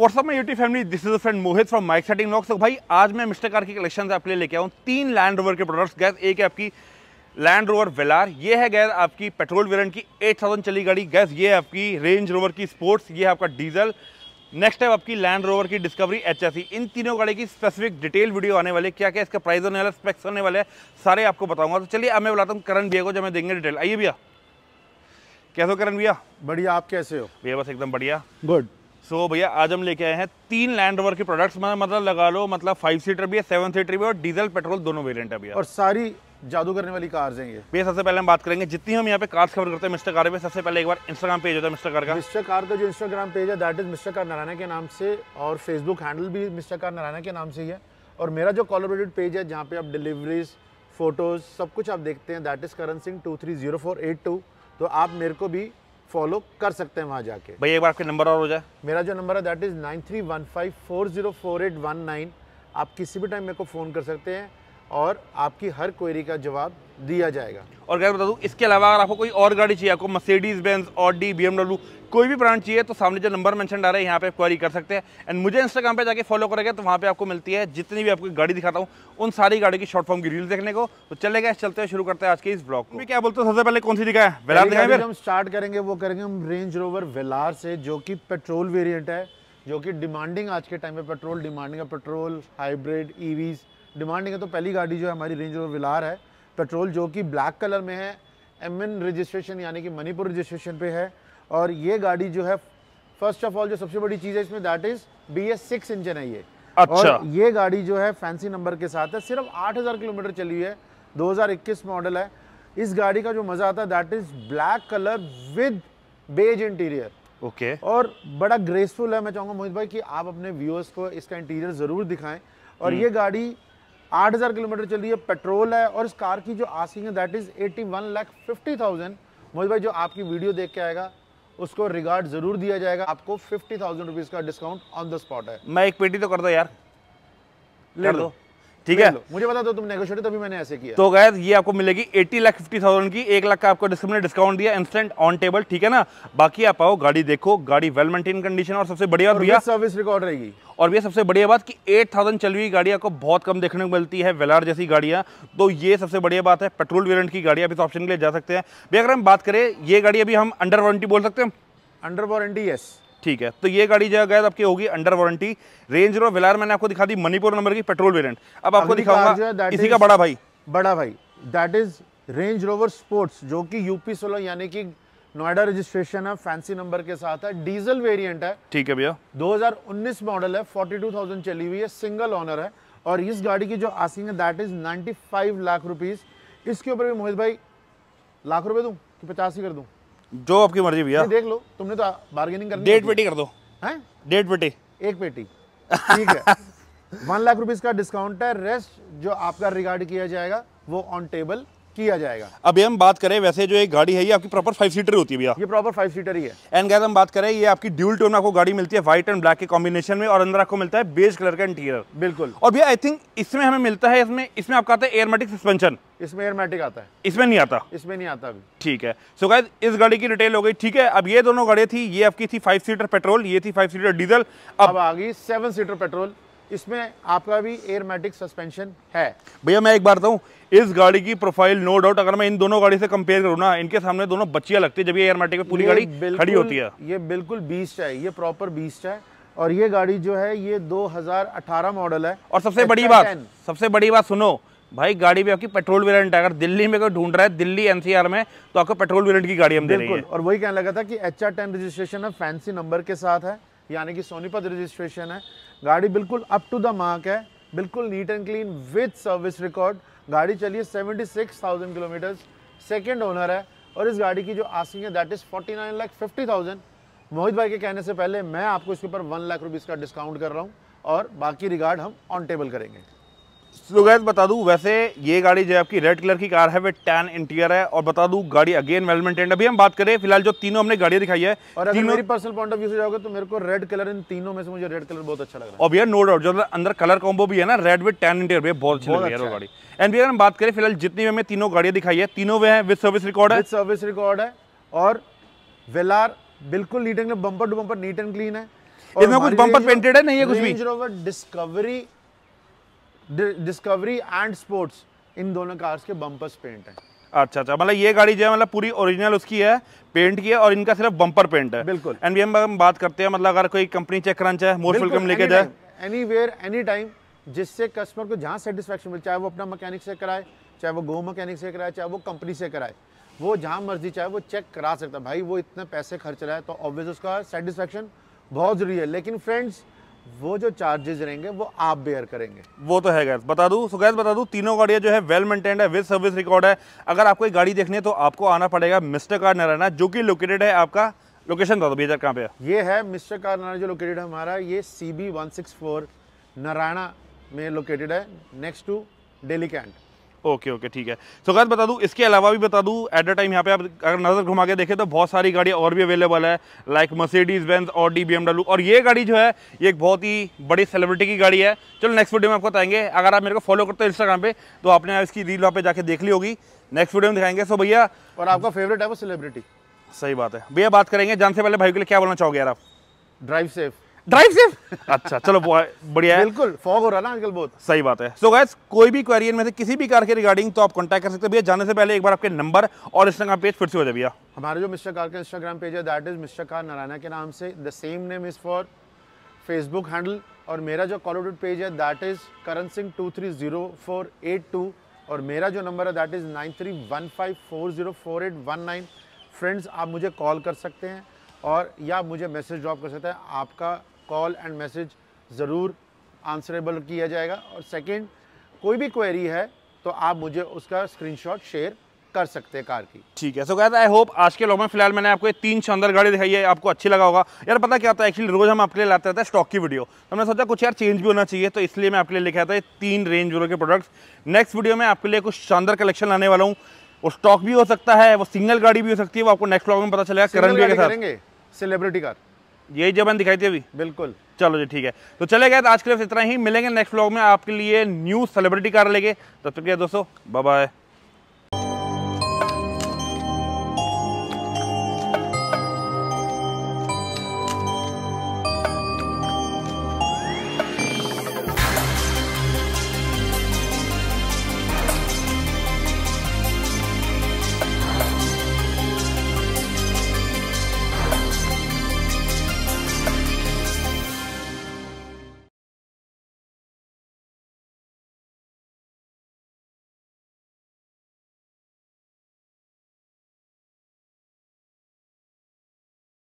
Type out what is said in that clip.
WhatsApp में YT family this is friend Mohit from mike setting locks तो भाई आज मैं मिस्टर कार की कलेक्शन आपके लिए लेके आऊँ तीन लैंड रोवर के प्रोडक्ट्स गैस एक है आपकी लैंड रोवर वेलार ये है गैस आपकी पेट्रोल वेरियंट की 8000 चली गाड़ी गैस ये है आपकी रेंज रोवर की स्पोर्ट्स ये है आपका डीजल नेक्स्ट है आपकी लैंड रोवर की डिस्कवरी एच e। इन तीनों गाड़ी की स्पेसिफिक डिटेल वीडियो आने वाले क्या क्या इसका प्राइस होने वाला स्पेक्स होने वाले सारे आपको बताऊंगा तो चलिए अब मैं बुलाता हूँ करण भैया को जब मैं देंगे डिटेल आइए भैया कैसे हो करण भैया बढ़िया आप कैसे हो भैया बस एकदम बढ़िया गुड सो so, भैया आज हम लेके आए हैं तीन लैंड रोवर के प्रोडक्ट्स मतलब लगा लो मतलब फाइव सीटर भी है सेवन सीटर भी है और डीजल पेट्रोल दोनों वेरिएंट है भैया और सारी जादू करने वाली कार्स हैं ये भैया सबसे पहले हम बात करेंगे जितनी हम यहाँ पे कार्स कवर करते हैं मिस्टर कार में सबसे पहले एक बार इंस्टाग्राम पेज होता है मिस्टर कार का मिस्टर कार का जो इंस्टाग्राम पेज है that is mister car Narayana के नाम से और फेसबुक हैंडल भी मिस्टर कार नारायणा के नाम से ही है और मेरा जो कोलोबरेटेड पेज है जहाँ पे आप डिलीवरीज फोटोज सब कुछ आप देखते हैं that is Karan Singh two three zero four eight two तो आप मेरे को भी फॉलो कर सकते हैं वहाँ जाके भाई एक बार आपके नंबर और हो जाए मेरा जो नंबर है that is nine three one five four zero four eight one nine आप किसी भी टाइम मेरे को फ़ोन कर सकते हैं और आपकी हर क्वेरी का जवाब दिया जाएगा और गैर बता दूँ इसके अलावा अगर आपको कोई और गाड़ी चाहिए आपको मर्सिडीज़ बेंज और डी बी कोई भी ब्रांड चाहिए तो सामने जो नंबर मेंशन आ रहा है यहाँ पे क्वारी कर सकते हैं एंड मुझे इंस्टाग्राम पे जाके फॉलो करेंगे तो वहाँ पे आपको मिलती है जितनी भी आपको गाड़ी दिखाता हूँ उन सारी गाड़ी की शॉर्ट फॉर्म की रील देखने को तो चले गए चलते शुरू करते हैं आज के इस ब्लॉग में क्या बोलते हैं सबसे पहले कौन सी दिखाया है हम स्टार्ट करेंगे वो करेंगे हम रेंज रोवर वेलार से जो कि पेट्रोल वेरियंट है जो कि डिमांडिंग आज के टाइम पे पेट्रोल डिमांडिंग है पेट्रोल हाइब्रिड ईवीज़ डिमांडिंग है तो पहली गाड़ी जो है हमारी रेंज रोवर विलार है पेट्रोल जो कि ब्लैक कलर में है एम रजिस्ट्रेशन यानी कि मणिपुर रजिस्ट्रेशन पे है और ये गाड़ी जो है फर्स्ट ऑफ ऑल जो सबसे बड़ी चीज़ है इसमें that is B S six engine है ये अच्छा और ये गाड़ी जो है फैंसी नंबर के साथ है सिर्फ 8000 किलोमीटर चली हुई है 2021 मॉडल है इस गाड़ी का जो मज़ा आता है that is black colour with beige interior okay okay. और बड़ा ग्रेसफुल है मैं चाहूंगा मोहित भाई कि आप अपने व्यूअर्स को इसका इंटीरियर ज़रूर दिखाएं और हम्म। ये गाड़ी आठ हजार किलोमीटर चल रही है पेट्रोल है और इस कार की जो आसिंग है that is eighty one lakh fifty thousand Mohit भाई जो आपकी वीडियो देख के आएगा उसको रिगार्ड ज़रूर दिया जाएगा आपको फिफ्टी थाउजेंड रुपीज़ का डिस्काउंट ऑन द स्पॉट है मैं एक पेटी तो कर दो यार ले कर दो ठीक है मुझे बता दो तुम नेगोशिएट तभी मैंने ऐसे किया तो गैर ये आपको मिलेगी एटी लाख फिफ्टी थाउजेंड की एक लाख का आपको डिस्काउंट ने डिस्काउंट दिया इंस्टेंट ऑन टेबल ठीक है ना बाकी आप आओ गाड़ी देखो गाड़ी वेल मेंटेन कंडीशन और सबसे बढ़िया भैया सर्विस रिकॉर्ड रहेगी और भैया सबसे बढ़िया बात कि 8000 चल हुई गाड़ी आपको बहुत कम देखने को मिलती है वेलार जैसी गाड़ियां तो ये सबसे बढ़िया बात है पेट्रोल वेरियंट की गाड़ी आप इस ऑप्शन के लिए जा सकते हैं भैया अगर हम बात करें ये गाड़ी अभी हम अंडर वारंटी बोल सकते हैं अंडर वारंटी यस ठीक है तो ये गाड़ी जगह गए आपकी होगी under warranty Range Rover Velar मैंने आपको दिखा दी मणिपुर नंबर की पेट्रोल वेरियंट अब आपको दिखाऊंगा इसी का बड़ा भाई बड़ा भाई that is Range Rover sports जो कि यूपी सोलह यानी कि नोएडा रजिस्ट्रेशन है फैंसी नंबर के साथ है डीजल वेरिएंट है ठीक है भैया 2019 मॉडल है 42,000 चली हुई है सिंगल ऑनर है और इस गाड़ी की जो आसिंग है दैट इज 95 लाख रुपीस इसके ऊपर भी मोहित भाई लाख रुपए दूं कि पचास ही कर दूं जो आपकी मर्जी भैया देख लो तुमने तो बार्गेनिंग कर डेढ़ पेटी कर दो डेढ़ पेटी एक पेटी ठीक है वन लाख रुपीज़ का डिस्काउंट है रेस्ट जो आपका रिगार्ड किया जाएगा वो ऑन टेबल किया जाएगा अभी हम बात करें वैसे जो एक गाड़ी है ये आपकी प्रॉपर फाइव सीटर होती है भैया ये प्रॉपर फाइव सीटर ही है एंड गैस हम बात करें ये आपकी ड्यूल टोन आपको गाड़ी मिलती है व्हाइट एंड ब्लैक के कॉम्बिनेशन में और अंदर आपको मिलता है बेज कलर का इंटीरियर बिल्कुल और भैया आई थिंक इसमें हमें मिलता है इसमें इसमें आपका आता है एयरमेटिक सस्पेंशन इसमें एयरमेटिक आता है इसमें नहीं आता इसमें नहीं आता अभी ठीक है सो so, गाइज इस गाड़ी की डिटेल हो गई ठीक है अब ये दोनों गाड़ी थी ये आपकी थी फाइव सीटर पेट्रोल ये थी फाइव सीटर डीजल अब, अब आ गई सेवन सीटर पेट्रोल इसमें आपका भी एयरमेटिक सस्पेंशन है भैया मैं एक बार बताऊँ इस गाड़ी की प्रोफाइल नो डाउट अगर मैं इन दोनों गाड़ी से कंपेयर करूँ ना इनके सामने दोनों बच्चियाँ लगती है जब ये एयरमेटिक पूरी गाड़ी खड़ी होती है ये बिल्कुल बीस है ये प्रॉपर बीस है और ये गाड़ी जो है ये 2018 मॉडल है और सबसे बड़ी बात सबसे बड़ी बात सुनो भाई गाड़ी भी आपकी पेट्रोल वेरिएंट है अगर दिल्ली में कोई ढूंढ रहा है दिल्ली एनसीआर में तो आपको पेट्रोल वेरिएंट की गाड़ी हम दे रहे हैं और वही कहने लगा था कि एच आर टेन रजिस्ट्रेशन है फैंसी नंबर के साथ है यानी कि सोनीपत रजिस्ट्रेशन है गाड़ी बिल्कुल अप टू द मार्क है बिल्कुल neat and clean with service record गाड़ी चलिए थाउजेंड किलोमीटर सेकेंड ओनर है और इस गाड़ी की जो आसिंग है that is forty nine lakh fifty thousand Mohit भाई के कहने से पहले मैं आपको इसके ऊपर वन लाख रुपीज़ का डिस्काउंट कर रहा हूँ और बाकी रिगार्ड हम ऑन टेबल करेंगे तो गैस बता दूँ वैसे ये गाड़ी जो है आपकी रेड कलर की कार है वे टैन इंटीरियर है और बता दूँ गाड़ी अगेन वेल मेंटेन्ड अभी हम बात करें फिलहाल जो तीनों हमने गाड़ियाँ दिखाई है और अगर मेरी पर्सनल पॉइंट ऑफ व्यू से जाओगे तो मेरे को रेड कलर इन तीनों में से मुझे रेड कलर बहुत अच्छा लग रहा है और भैया नो डाउट जो अंदर कलर कॉम्बो भी है ना रेड विद टैन इंटीरियर भैया बहुत अच्छी लग रही है अच्छा गाड़ी एंड भैया हम बात करें फिलहाल जितनी भी हमें तीनों गाड़ियाँ दिखाई है तीनों वे है विद सर्विस रिकॉर्ड है सर्विस रिकॉर्ड है और वेलार बिल्कुल neat and bumper to bumper neat and clean है इसमें कुछ बम्पर पेंटेड है नहीं है कुछ भी डिस्कवरी डिस्कवरी एंड स्पोर्ट्स इन दोनों कार्स के बम्पर्स पेंट हैं अच्छा अच्छा मतलब ये गाड़ी जो है मतलब पूरी ओरिजिनल उसकी है पेंट की है और इनका सिर्फ बम्पर पेंट है बिल्कुल एंड वी हम बात करते हैं मतलब अगर कोई कंपनी चेक क्रंच है मोस्ट वेलकम लेके जाए एनी वेयर एनी टाइम जिससे कस्टमर को जहाँ सेटिस्फेक्शन मिले चाहे वो अपना मैकेनिक से कराए चाहे वो गो मैकेनिक से कराए चाहे वो कंपनी से कराए वो जहाँ मर्जी चाहे वो चेक करा सकता है भाई वो इतने पैसे खर्च रहा है तो ऑब्वियस उसका सेटिस्फेक्शन बहुत ज़रूरी है लेकिन फ्रेंड्स वो जो चार्जेज रहेंगे वो आप बेयर करेंगे वो तो है गैस बता दूँ सुगैस बता दूँ तीनों गाड़ियाँ जो है वेल मेंटेन्ड है विद सर्विस रिकॉर्ड है अगर आपको एक गाड़ी देखनी है तो आपको आना पड़ेगा मिस्टर कार नारायणा जो कि लोकेटेड है आपका लोकेशन बता दो भैया कहाँ पे है ये है मिस्टर कार नारायण जो लोकेटेड है हमारा ये C B one six four Narayana में लोकेटेड है next to Delhi cantt okay okay ठीक है सो गैस बता दूँ इसके अलावा भी बता दूँ एट द टाइम यहाँ पे आप अगर नज़र घुमा के देखें तो बहुत सारी गाड़ियाँ और भी अवेलेबल है लाइक मर्सिडीज बेंज और डी बी और ये गाड़ी जो है ये एक बहुत ही बड़ी सेलिब्रिटी की गाड़ी है चलो नेक्स्ट वीडियो में आपको बताएंगे अगर आप मेरे को फॉलो करते हो इंस्टाग्राम पे तो आपने इसकी रील वहाँ पे जाके देख ली होगी नेक्स्ट वीडियो में दिखाएंगे सो भैया और आपका फेवरेट है वो सेलिब्रिटी सही बात है भैया बात करेंगे जान से पहले भाई के लिए क्या बोलना चाहोगे यार आप ड्राइव सेफ ड्राइव सेफ अच्छा चलो बढ़िया है बिल्कुल फॉग हो रहा है ना आजकल बहुत सही बात है सो so गैस कोई भी क्वेरियन में से किसी भी कार के रिगार्डिंग तो आप कॉन्टैक्ट कर सकते हैं भैया जाने से पहले एक बार आपके नंबर और इंस्टाग्राम पेज फिर से हो जाए भैया हमारे जो मिस्टर कार का इंस्टाग्राम पेज है that is mister car Narayana के नाम से the same name is for Facebook handle और मेरा जो कॉलोड पेज है that is Karan Singh two three zero four eight two और मेरा जो नंबर है that is nine three one five four zero four eight one nine friends आप मुझे कॉल कर सकते हैं और या मुझे मैसेज ड्रॉप कर सकते हैं आपका कॉल एंड मैसेज ज़रूर आंसरेबल किया जाएगा और सेकंड कोई भी क्वेरी है तो आप मुझे उसका स्क्रीनशॉट शेयर कर सकते हैं कार की ठीक है सो कहता आई होप आज के लॉग में फिलहाल मैंने आपको ये तीन शानदार गाड़ी दिखाई है आपको अच्छी लगा होगा यार पता क्या होता है एक्चुअली रोज हम आपके लिए लाते रहते हैं स्टॉक की वीडियो तो हमने सोचा कुछ यार चेंज भी होना चाहिए तो इसलिए मैं आपके लिए लिखा था ये तीन रेंज वो के प्रोडक्ट्स नेक्स्ट वीडियो में आपके लिए कुछ शानदार कलेक्शन लाने वाला हूँ वो स्टॉक भी हो सकता है वो सिंगल गाड़ी भी हो सकती है वो आपको नेक्स्ट ब्लॉग में पता चलेगा करंट भी सेलिब्रिटी कार यही जबान दिखाई थी अभी बिल्कुल चलो जी ठीक है तो चले गए तो आज के लिए इतना ही मिलेंगे नेक्स्ट ब्लॉग में आपके लिए न्यू सेलिब्रिटी कार लेके तब तक दोस्तों बाय